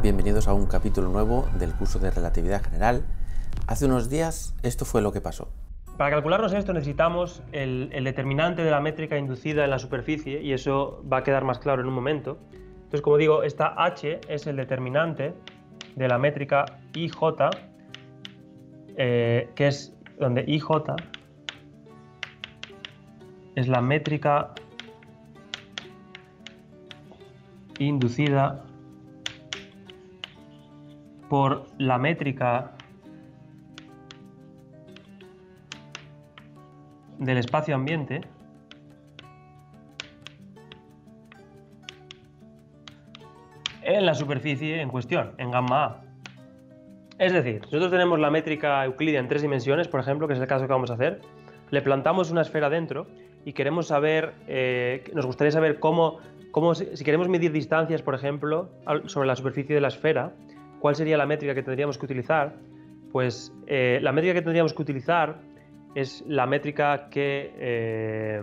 bienvenidos a un capítulo nuevo del curso de Relatividad General. Hace unos días esto fue lo que pasó. Para calcularnos esto necesitamos el, determinante de la métrica inducida en la superficie y eso va a quedar más claro en un momento. Entonces, como digo, esta h es el determinante de la métrica ij, eh, que es donde ij es la métrica inducida por la métrica del espacio ambiente, en la superficie en cuestión, en gamma A. Es decir, nosotros tenemos la métrica euclidea en tres dimensiones, por ejemplo, que es el caso que vamos a hacer. Le plantamos una esfera dentro y queremos saber, eh, nos gustaría saber cómo, si, queremos medir distancias, por ejemplo, sobre la superficie de la esfera, ¿Cuál sería la métrica que tendríamos que utilizar? Pues eh, la métrica que tendríamos que utilizar es la métrica que, eh,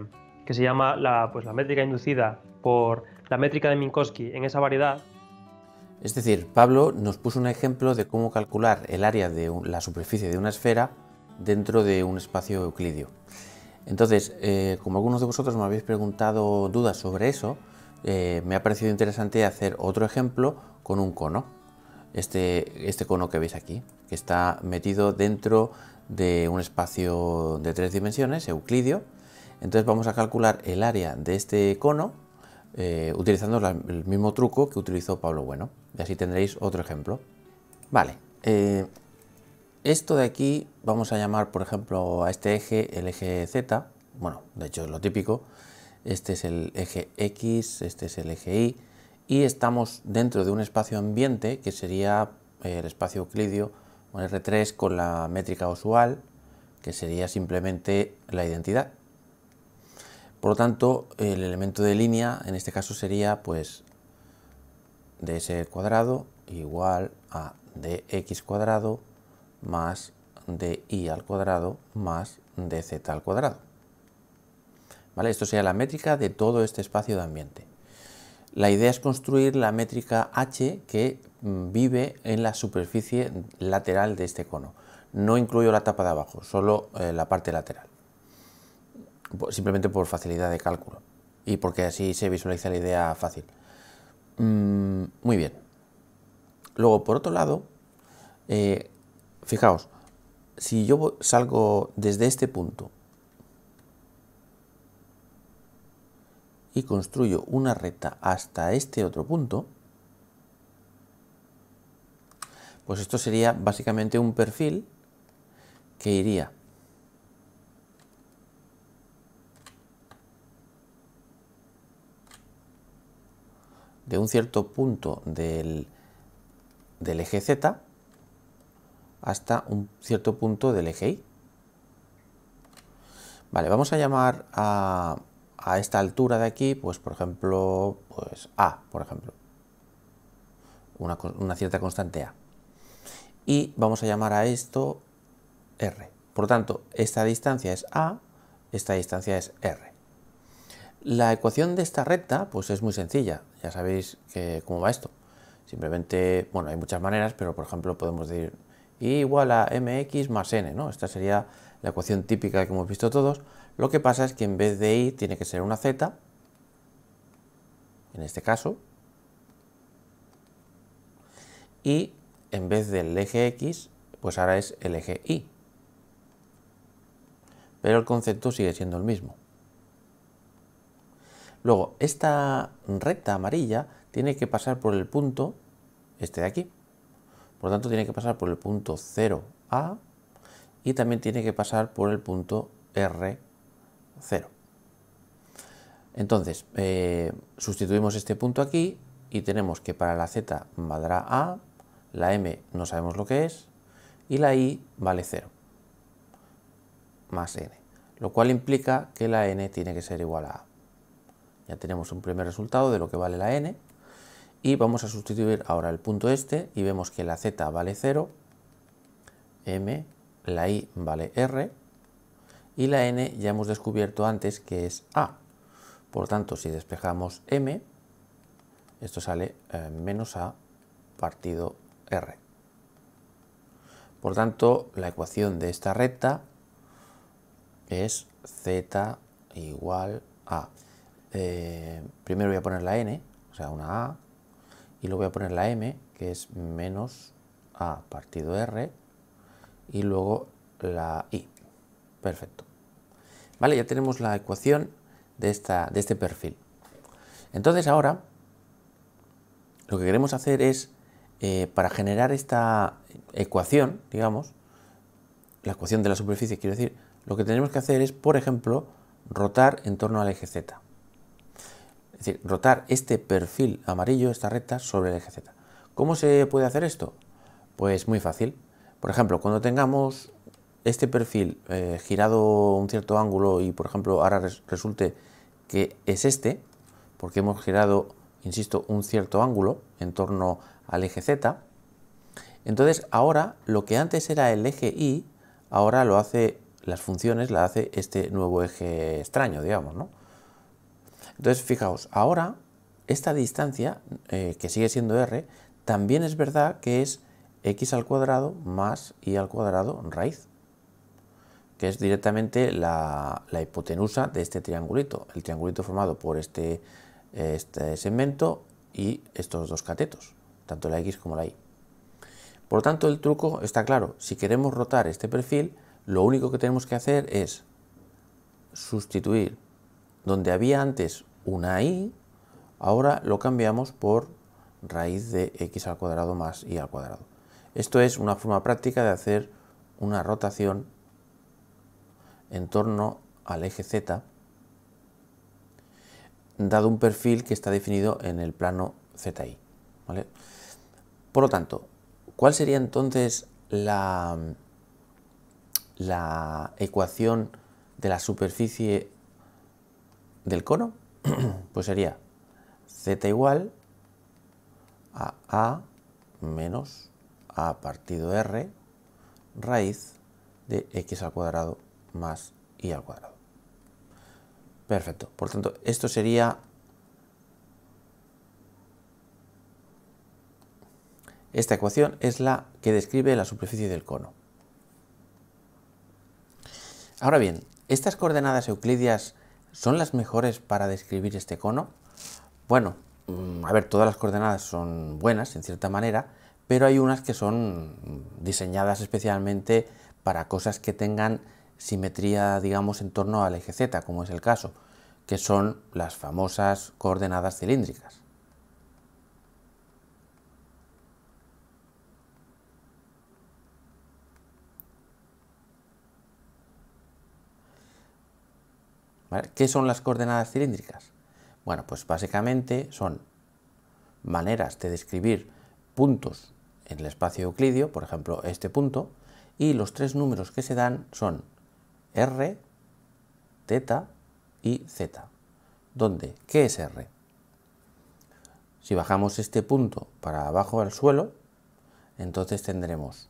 se llama pues, la, métrica inducida por la métrica de Minkowski en esa variedad. Es decir, Pablo nos puso un ejemplo de cómo calcular el área de la superficie de una esfera dentro de un espacio euclidio. Entonces, eh, como algunos de vosotros me habéis preguntado dudas sobre eso, me ha parecido interesante hacer otro ejemplo con un cono. Este, este, cono que veis aquí, que está metido dentro de un espacio de tres dimensiones, euclidio. Entonces vamos a calcular el área de este cono eh, utilizando el mismo truco que utilizó Pablo Bueno. Y así tendréis otro ejemplo. Vale, eh, esto de aquí vamos a llamar, por ejemplo, a este eje el eje Z. Bueno, de hecho es lo típico. Este es el eje X, este es el eje Y y estamos dentro de un espacio ambiente que sería eh, el espacio euclidio R3 con la métrica usual, que sería simplemente la identidad. Por lo tanto, el elemento de línea en este caso sería pues ds cuadrado igual a dx cuadrado más y al cuadrado más dz al cuadrado. ¿Vale? Esto sería la métrica de todo este espacio de ambiente. La idea es construir la métrica H que mm, vive en la superficie lateral de este cono. No incluyo la tapa de abajo, solo eh, la parte lateral. Simplemente por facilidad de cálculo y porque así se visualiza la idea fácil. Mm, muy bien. Luego, por otro lado, eh, fijaos, si yo salgo desde este punto y construyo una recta hasta este otro punto, pues esto sería básicamente un perfil que iría de un cierto punto del, del eje Z hasta un cierto punto del eje Y. Vale, vamos a llamar a a esta altura de aquí, pues por ejemplo, pues A, por ejemplo. Una, cierta constante A. Y vamos a llamar a esto R. Por lo tanto, esta distancia es A, esta distancia es R. La ecuación de esta recta pues es muy sencilla, ya sabéis cómo va esto. Simplemente, bueno, hay muchas maneras, pero por ejemplo podemos decir i igual a mx más n, ¿no? Esta sería la ecuación típica que hemos visto todos, lo que pasa es que en vez de i tiene que ser una z, en este caso, y en vez del eje x, pues ahora es el eje y. Pero el concepto sigue siendo el mismo. Luego, esta recta amarilla tiene que pasar por el punto, este de aquí. Por lo tanto, tiene que pasar por el punto 0a y también tiene que pasar por el punto r 0. Entonces, eh, sustituimos este punto aquí y tenemos que para la z valdrá a, la m no sabemos lo que es, y la i vale 0, más n, lo cual implica que la n tiene que ser igual a a. Ya tenemos un primer resultado de lo que vale la n, y vamos a sustituir ahora el punto este y vemos que la z vale 0, m, la i vale r, y la n ya hemos descubierto antes que es a. Por tanto, si despejamos m, esto sale eh, menos a partido r. Por tanto, la ecuación de esta recta es z igual a. Eh, primero voy a poner la n, o sea, una a, y luego voy a poner la m, que es menos a partido r, y luego la i. Perfecto. ¿Vale? Ya tenemos la ecuación de, esta, de este perfil. Entonces ahora lo que queremos hacer es, eh, para generar esta ecuación, digamos, la ecuación de la superficie, quiero decir, lo que tenemos que hacer es, por ejemplo, rotar en torno al eje Z. Es decir, rotar este perfil amarillo, esta recta, sobre el eje Z. ¿Cómo se puede hacer esto? Pues muy fácil. Por ejemplo, cuando tengamos este perfil eh, girado un cierto ángulo y por ejemplo ahora resulte que es este, porque hemos girado, insisto, un cierto ángulo en torno al eje Z, entonces ahora lo que antes era el eje Y, ahora lo hace, las funciones la hace este nuevo eje extraño, digamos, ¿no? Entonces fijaos, ahora esta distancia, eh, que sigue siendo R, también es verdad que es x al cuadrado más y al cuadrado raíz que es directamente la, hipotenusa de este triangulito, el triangulito formado por este, este, segmento y estos dos catetos, tanto la X como la Y. Por lo tanto, el truco está claro. Si queremos rotar este perfil, lo único que tenemos que hacer es sustituir donde había antes una y ahora lo cambiamos por raíz de x al cuadrado más y al cuadrado. Esto es una forma práctica de hacer una rotación en torno al eje Z, dado un perfil que está definido en el plano ZI. ¿vale? Por lo tanto, ¿cuál sería entonces la, la ecuación de la superficie del cono? pues sería z igual a a menos a partido r raíz de x al cuadrado más i al cuadrado. Perfecto. Por tanto, esto sería Esta ecuación es la que describe la superficie del cono. Ahora bien, ¿estas coordenadas euclidias son las mejores para describir este cono? Bueno, mm, a ver, todas las coordenadas son buenas en cierta manera, pero hay unas que son diseñadas especialmente para cosas que tengan simetría, digamos, en torno al eje Z, como es el caso, que son las famosas coordenadas cilíndricas. ¿Qué son las coordenadas cilíndricas? Bueno, pues básicamente son maneras de describir puntos en el espacio euclidio, por ejemplo, este punto, y los tres números que se dan son R, teta y Z. ¿Dónde? ¿Qué es R? Si bajamos este punto para abajo al suelo, entonces tendremos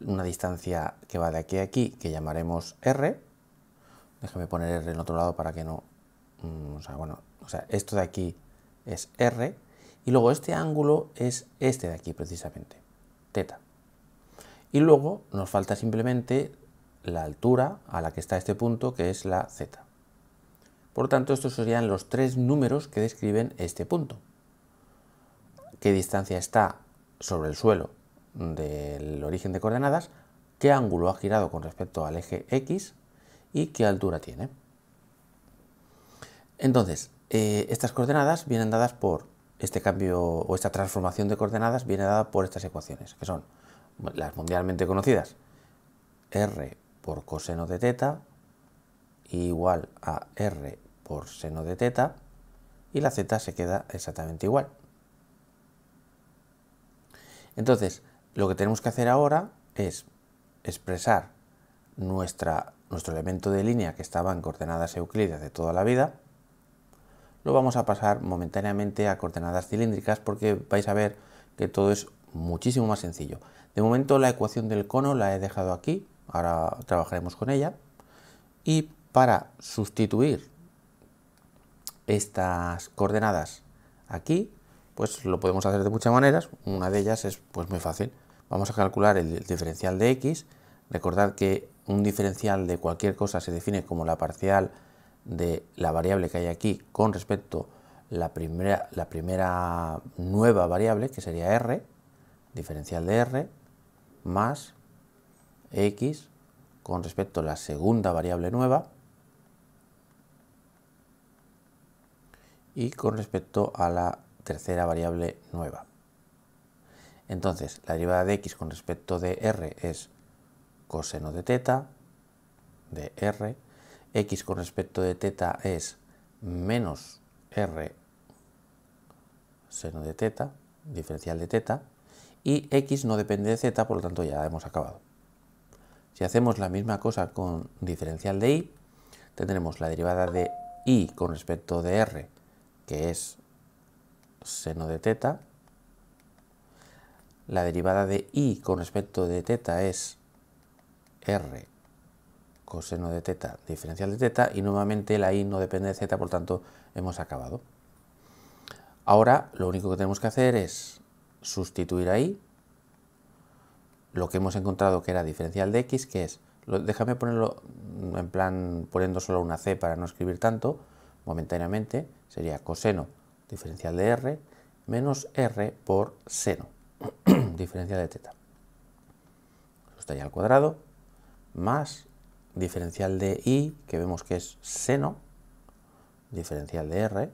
una distancia que va de aquí a aquí, que llamaremos R. Déjame poner R en otro lado para que no... Mm, o sea, bueno, o sea, esto de aquí es R. Y luego este ángulo es este de aquí, precisamente, teta. Y luego nos falta simplemente la altura a la que está este punto, que es la z. Por tanto, estos serían los tres números que describen este punto. ¿Qué distancia está sobre el suelo del origen de coordenadas? ¿Qué ángulo ha girado con respecto al eje X? ¿Y qué altura tiene? Entonces, eh, estas coordenadas vienen dadas por este cambio o esta transformación de coordenadas viene dada por estas ecuaciones, que son las mundialmente conocidas, R por coseno de teta igual a r por seno de teta y la z se queda exactamente igual. Entonces, lo que tenemos que hacer ahora es expresar nuestra, nuestro elemento de línea que estaba en coordenadas euclides de toda la vida, lo vamos a pasar momentáneamente a coordenadas cilíndricas porque vais a ver que todo es muchísimo más sencillo. De momento la ecuación del cono la he dejado aquí, ahora trabajaremos con ella, y para sustituir estas coordenadas aquí, pues lo podemos hacer de muchas maneras, una de ellas es pues muy fácil, vamos a calcular el diferencial de x, recordad que un diferencial de cualquier cosa se define como la parcial de la variable que hay aquí con respecto a la primera, la primera nueva variable, que sería r, diferencial de r, más x con respecto a la segunda variable nueva y con respecto a la tercera variable nueva. Entonces, la derivada de x con respecto de r es coseno de teta de r, x con respecto de teta es menos r seno de teta, diferencial de teta, y x no depende de z, por lo tanto ya hemos acabado. Si hacemos la misma cosa con diferencial de i, tendremos la derivada de i con respecto de r, que es seno de teta. La derivada de i con respecto de teta es r coseno de teta diferencial de teta y nuevamente la i no depende de z, por tanto hemos acabado. Ahora lo único que tenemos que hacer es sustituir ahí lo que hemos encontrado que era diferencial de x, que es, déjame ponerlo en plan poniendo solo una c para no escribir tanto, momentáneamente, sería coseno diferencial de r menos r por seno, diferencial de teta. Eso estaría al cuadrado, más diferencial de i, que vemos que es seno, diferencial de r,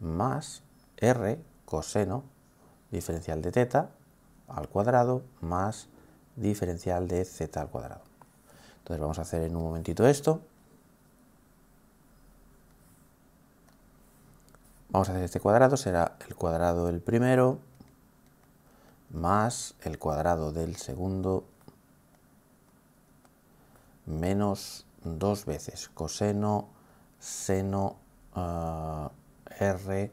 más r coseno, diferencial de teta, al cuadrado más diferencial de z al cuadrado. Entonces vamos a hacer en un momentito esto. Vamos a hacer este cuadrado, será el cuadrado del primero más el cuadrado del segundo menos dos veces coseno seno eh, r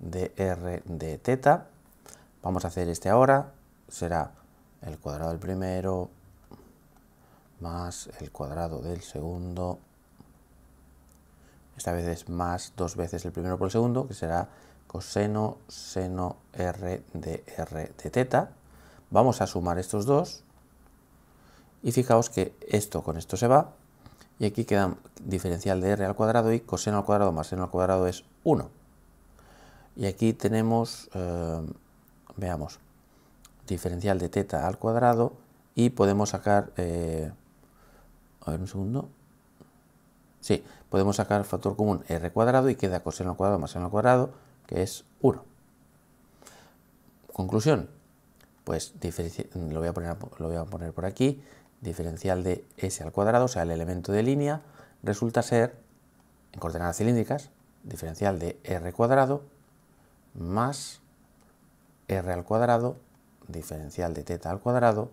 de r de teta. Vamos a hacer este ahora, será el cuadrado del primero más el cuadrado del segundo. Esta vez es más dos veces el primero por el segundo, que será coseno seno r de r de teta. Vamos a sumar estos dos. Y fijaos que esto con esto se va. Y aquí queda diferencial de r al cuadrado y coseno al cuadrado más seno al cuadrado es 1. Y aquí tenemos, eh, veamos, diferencial de teta al cuadrado y podemos sacar, eh, a ver un segundo, sí, podemos sacar factor común r cuadrado y queda coseno al cuadrado más seno al cuadrado, que es 1. Conclusión, pues lo voy, a poner, lo voy a poner por aquí, diferencial de s al cuadrado, o sea, el elemento de línea, resulta ser, en coordenadas cilíndricas, diferencial de r cuadrado más r al cuadrado diferencial de teta al cuadrado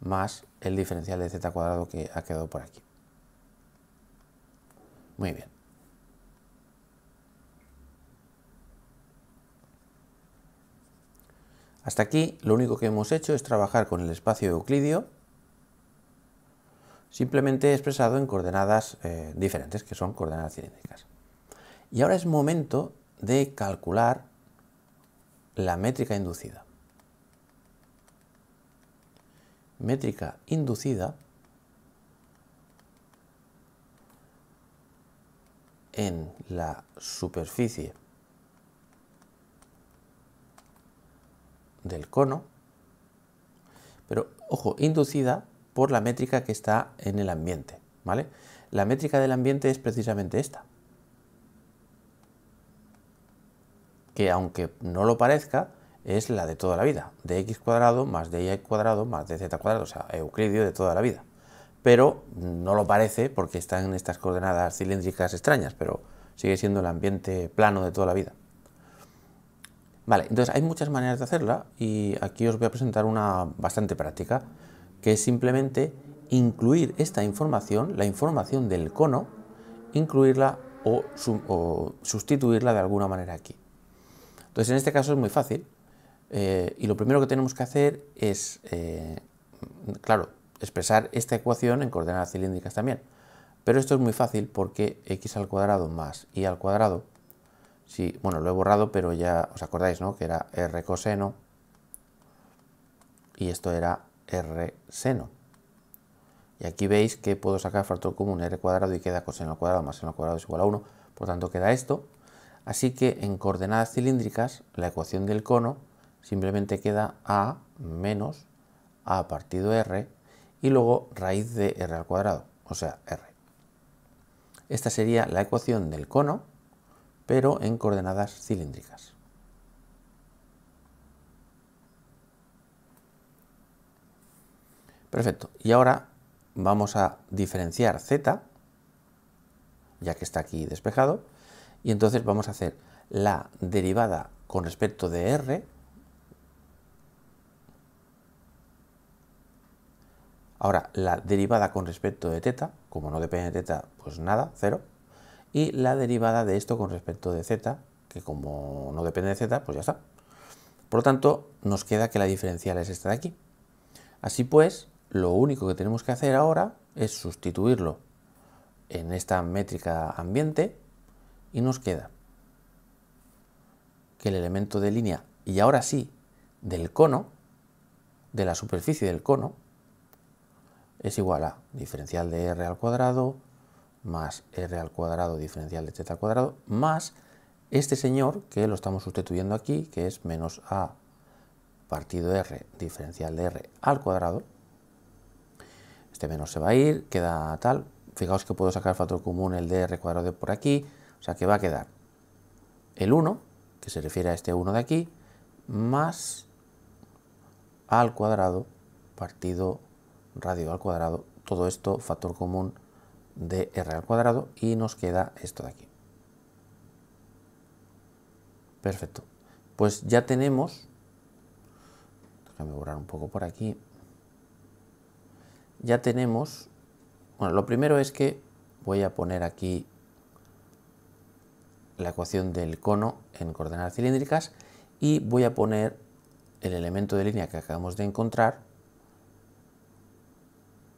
más el diferencial de al cuadrado que ha quedado por aquí. Muy bien. Hasta aquí lo único que hemos hecho es trabajar con el espacio euclidio simplemente expresado en coordenadas eh, diferentes, que son coordenadas cilíndricas. Y ahora es momento de calcular la métrica inducida. métrica inducida en la superficie del cono, pero ojo, inducida por la métrica que está en el ambiente, ¿vale? La métrica del ambiente es precisamente esta. Que aunque no lo parezca, es la de toda la vida, de x cuadrado más de y cuadrado más de z cuadrado, o sea, Euclidio de toda la vida. Pero no lo parece porque están en estas coordenadas cilíndricas extrañas, pero sigue siendo el ambiente plano de toda la vida. Vale, entonces hay muchas maneras de hacerla y aquí os voy a presentar una bastante práctica, que es simplemente incluir esta información, la información del cono, incluirla o sustituirla de alguna manera aquí. Entonces en este caso es muy fácil, eh, y lo primero que tenemos que hacer es, eh, claro, expresar esta ecuación en coordenadas cilíndricas también. Pero esto es muy fácil porque x al cuadrado más y al cuadrado, si, bueno, lo he borrado, pero ya os acordáis, ¿no? Que era r coseno y esto era r seno. Y aquí veis que puedo sacar factor común r cuadrado y queda coseno al cuadrado más seno al cuadrado es igual a 1. Por tanto, queda esto. Así que en coordenadas cilíndricas, la ecuación del cono simplemente queda a menos a partido r y luego raíz de r al cuadrado, o sea, r. Esta sería la ecuación del cono, pero en coordenadas cilíndricas. Perfecto, y ahora vamos a diferenciar z, ya que está aquí despejado, y entonces vamos a hacer la derivada con respecto de r Ahora, la derivada con respecto de teta, como no depende de teta, pues nada, cero. Y la derivada de esto con respecto de z, que como no depende de z, pues ya está. Por lo tanto, nos queda que la diferencial es esta de aquí. Así pues, lo único que tenemos que hacer ahora es sustituirlo en esta métrica ambiente y nos queda que el elemento de línea, y ahora sí, del cono, de la superficie del cono, es igual a diferencial de r al cuadrado más r al cuadrado diferencial de t al cuadrado más este señor que lo estamos sustituyendo aquí, que es menos a partido r diferencial de r al cuadrado. Este menos se va a ir, queda tal. Fijaos que puedo sacar factor común el de r cuadrado de por aquí, o sea que va a quedar el 1, que se refiere a este 1 de aquí, más al cuadrado partido radio al cuadrado, todo esto factor común de r al cuadrado y nos queda esto de aquí. Perfecto. Pues ya tenemos, déjame borrar un poco por aquí, ya tenemos, bueno, lo primero es que voy a poner aquí la ecuación del cono en coordenadas cilíndricas y voy a poner el elemento de línea que acabamos de encontrar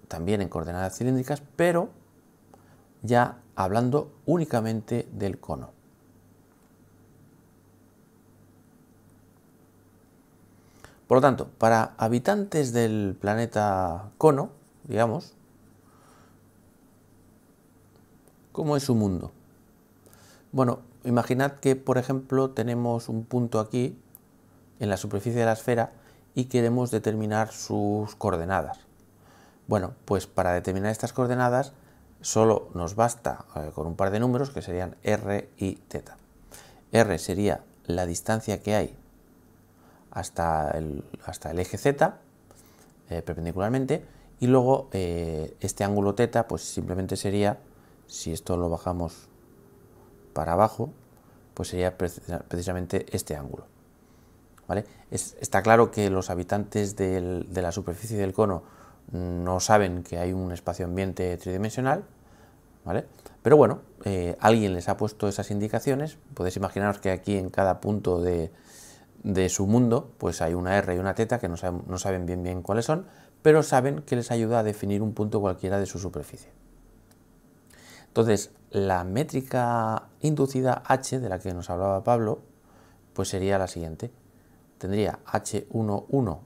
también en coordenadas cilíndricas, pero ya hablando únicamente del cono. Por lo tanto, para habitantes del planeta cono, digamos, ¿cómo es su mundo? Bueno, imaginad que, por ejemplo, tenemos un punto aquí en la superficie de la esfera y queremos determinar sus coordenadas. Bueno, pues para determinar estas coordenadas solo nos basta eh, con un par de números que serían r y teta. r sería la distancia que hay hasta el, eje z eh, perpendicularmente y luego eh, este ángulo teta pues simplemente sería, si esto lo bajamos para abajo, pues sería precisamente este ángulo. ¿vale? está claro que los habitantes de la superficie del cono no saben que hay un espacio ambiente tridimensional, ¿vale? Pero bueno, eh, alguien les ha puesto esas indicaciones, podéis imaginaros que aquí en cada punto de, de su mundo, pues hay una R y una teta que no saben, no saben bien bien cuáles son, pero saben que les ayuda a definir un punto cualquiera de su superficie. Entonces, la métrica inducida H de la que nos hablaba Pablo, pues sería la siguiente. Tendría H11,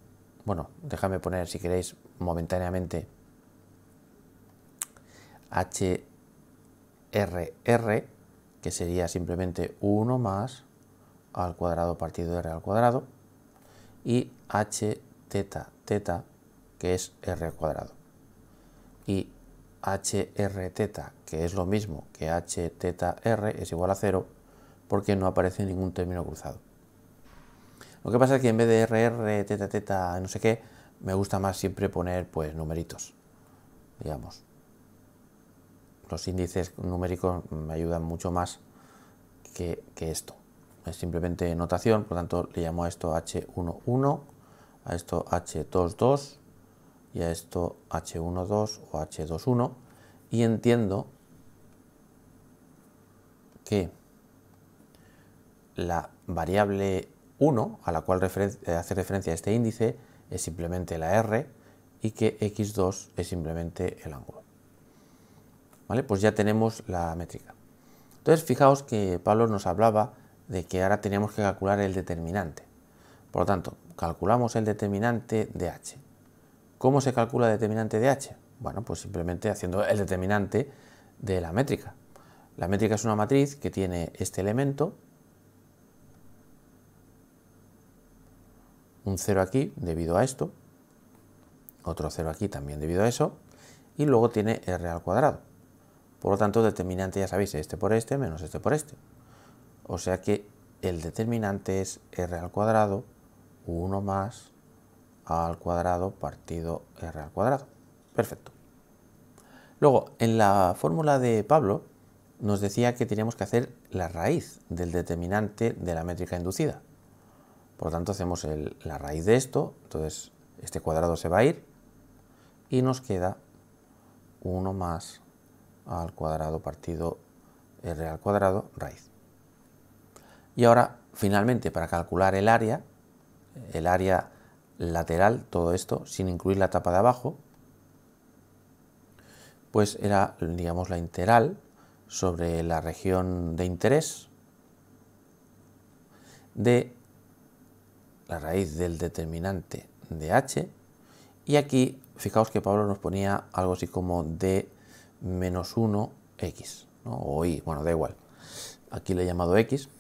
bueno, déjame poner si queréis momentáneamente HRR, que sería simplemente 1 más al cuadrado partido de R al cuadrado, y H teta teta, que es R al cuadrado. Y HR teta, que es lo mismo que H teta R, es igual a 0, porque no aparece ningún término cruzado. Lo que pasa es que en vez de RR teta teta no sé qué, me gusta más siempre poner pues numeritos, digamos. Los índices numéricos me ayudan mucho más que, esto. Es simplemente notación, por lo tanto le llamo a esto H11, a esto H22 y a esto H12 o H21 y entiendo que la variable 1 a la cual hace referencia este índice es simplemente la R y que X2 es simplemente el ángulo. ¿Vale? Pues ya tenemos la métrica. Entonces fijaos que Pablo nos hablaba de que ahora teníamos que calcular el determinante. Por lo tanto, calculamos el determinante de h. ¿Cómo se calcula el determinante de h? Bueno, pues simplemente haciendo el determinante de la métrica. La métrica es una matriz que tiene este elemento un 0 aquí debido a esto, otro 0 aquí también debido a eso, y luego tiene r al cuadrado. Por lo tanto, determinante ya sabéis, este por este menos este por este. O sea que el determinante es r al cuadrado 1 más a al cuadrado partido r al cuadrado. Perfecto. Luego, en la fórmula de Pablo nos decía que teníamos que hacer la raíz del determinante de la métrica inducida. Por lo tanto, hacemos la raíz de esto, entonces este cuadrado se va a ir y nos queda 1 más al cuadrado partido r al cuadrado raíz. Y ahora, finalmente, para calcular el área, el área lateral, todo esto, sin incluir la tapa de abajo, pues era, digamos, la integral sobre la región de interés de la raíz del determinante de h. Y aquí, fijaos que Pablo nos ponía algo así como d menos 1x, ¿no? o y, bueno, da igual. Aquí le he llamado x.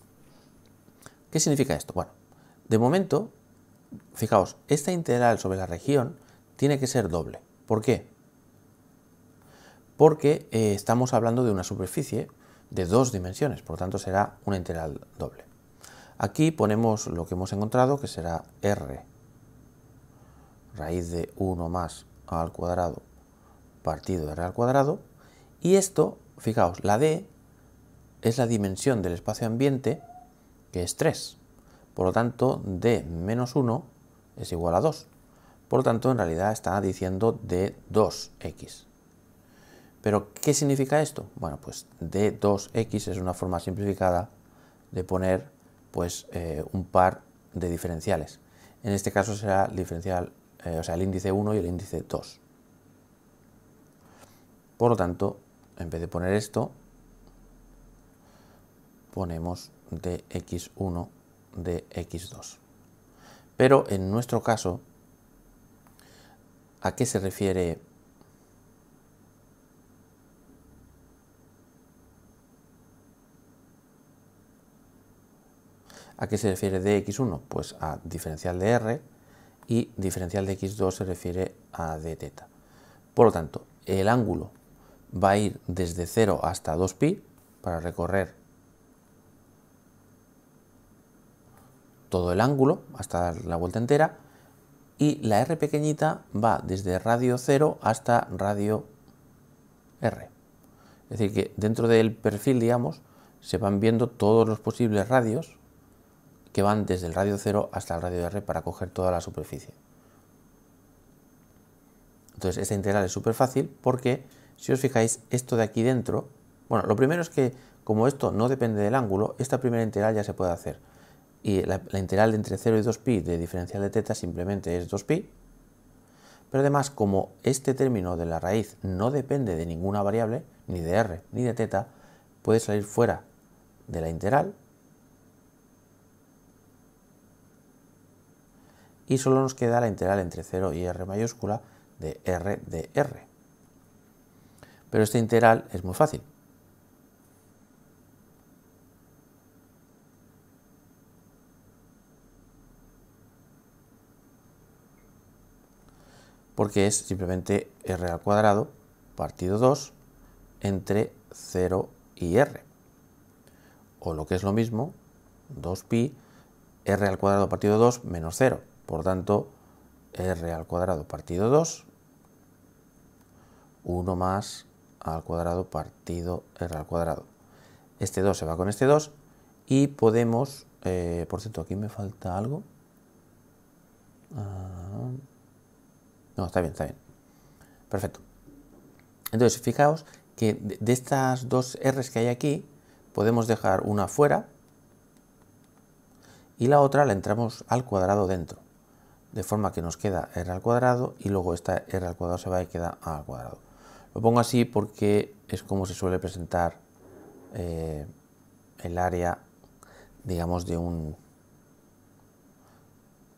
¿Qué significa esto? Bueno, de momento, fijaos, esta integral sobre la región tiene que ser doble. ¿Por qué? Porque eh, estamos hablando de una superficie de dos dimensiones, por lo tanto será una integral doble. Aquí ponemos lo que hemos encontrado, que será r raíz de 1 más al cuadrado partido de r al cuadrado. Y esto, fijaos, la d es la dimensión del espacio ambiente, que es 3. Por lo tanto, d menos 1 es igual a 2. Por lo tanto, en realidad está diciendo d2x. ¿Pero qué significa esto? Bueno, pues d2x es una forma simplificada de poner pues eh, un par de diferenciales. En este caso será el diferencial, eh, o sea, el índice 1 y el índice 2. Por lo tanto, en vez de poner esto, ponemos dx 1 dx 2 Pero en nuestro caso, ¿a qué se refiere ¿A qué se refiere dx1? Pues a diferencial de r y diferencial de x2 se refiere a dθ. Por lo tanto, el ángulo va a ir desde 0 hasta 2pi para recorrer todo el ángulo hasta la vuelta entera y la r pequeñita va desde radio 0 hasta radio r. Es decir, que dentro del perfil, digamos, se van viendo todos los posibles radios que van desde el radio 0 hasta el radio R para coger toda la superficie. Entonces esta integral es súper fácil porque si os fijáis esto de aquí dentro, bueno, lo primero es que como esto no depende del ángulo, esta primera integral ya se puede hacer. Y la, integral entre 0 y 2pi de diferencial de teta simplemente es 2pi. Pero además, como este término de la raíz no depende de ninguna variable, ni de r, ni de teta, puede salir fuera de la integral y solo nos queda la integral entre 0 y r mayúscula de r de r. Pero esta integral es muy fácil. Porque es simplemente r al cuadrado partido 2 entre 0 y r. O lo que es lo mismo, 2pi r al cuadrado partido 2 menos 0 por tanto, r al cuadrado partido 2, 1 más al cuadrado partido r al cuadrado. Este 2 se va con este 2 y podemos, eh, por cierto, aquí me falta algo. Ah, no, está bien, está bien. Perfecto. Entonces, fijaos que de, estas dos r que hay aquí, podemos dejar una fuera y la otra la entramos al cuadrado dentro de forma que nos queda r al cuadrado y luego esta r al cuadrado se va y queda a al cuadrado. Lo pongo así porque es como se suele presentar eh, el área, digamos, de un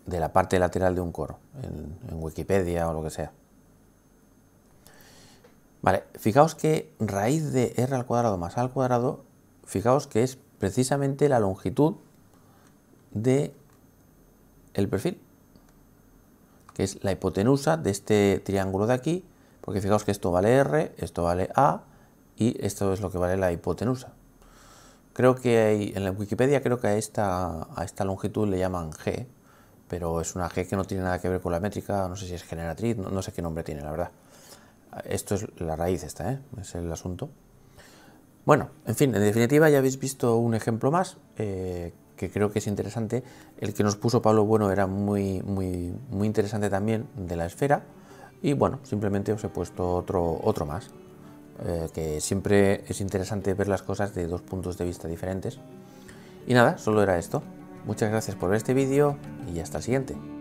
de la parte lateral de un coro, en, Wikipedia o lo que sea. Vale, fijaos que raíz de r al cuadrado más a al cuadrado, fijaos que es precisamente la longitud de el perfil que es la hipotenusa de este triángulo de aquí, porque fijaos que esto vale R, esto vale A y esto es lo que vale la hipotenusa. Creo que en la Wikipedia creo que a esta, esta longitud le llaman G, pero es una G que no tiene nada que ver con la métrica, no sé si es generatriz, no, sé qué nombre tiene, la verdad. Esto es la raíz esta, ¿eh? es el asunto. Bueno, en fin, en definitiva ya habéis visto un ejemplo más eh, que creo que es interesante. El que nos puso Pablo Bueno era muy, muy, muy interesante también de la esfera. Y bueno, simplemente os he puesto otro, otro más. Eh, que siempre es interesante ver las cosas de dos puntos de vista diferentes. Y nada, solo era esto. Muchas gracias por ver este vídeo y hasta el siguiente.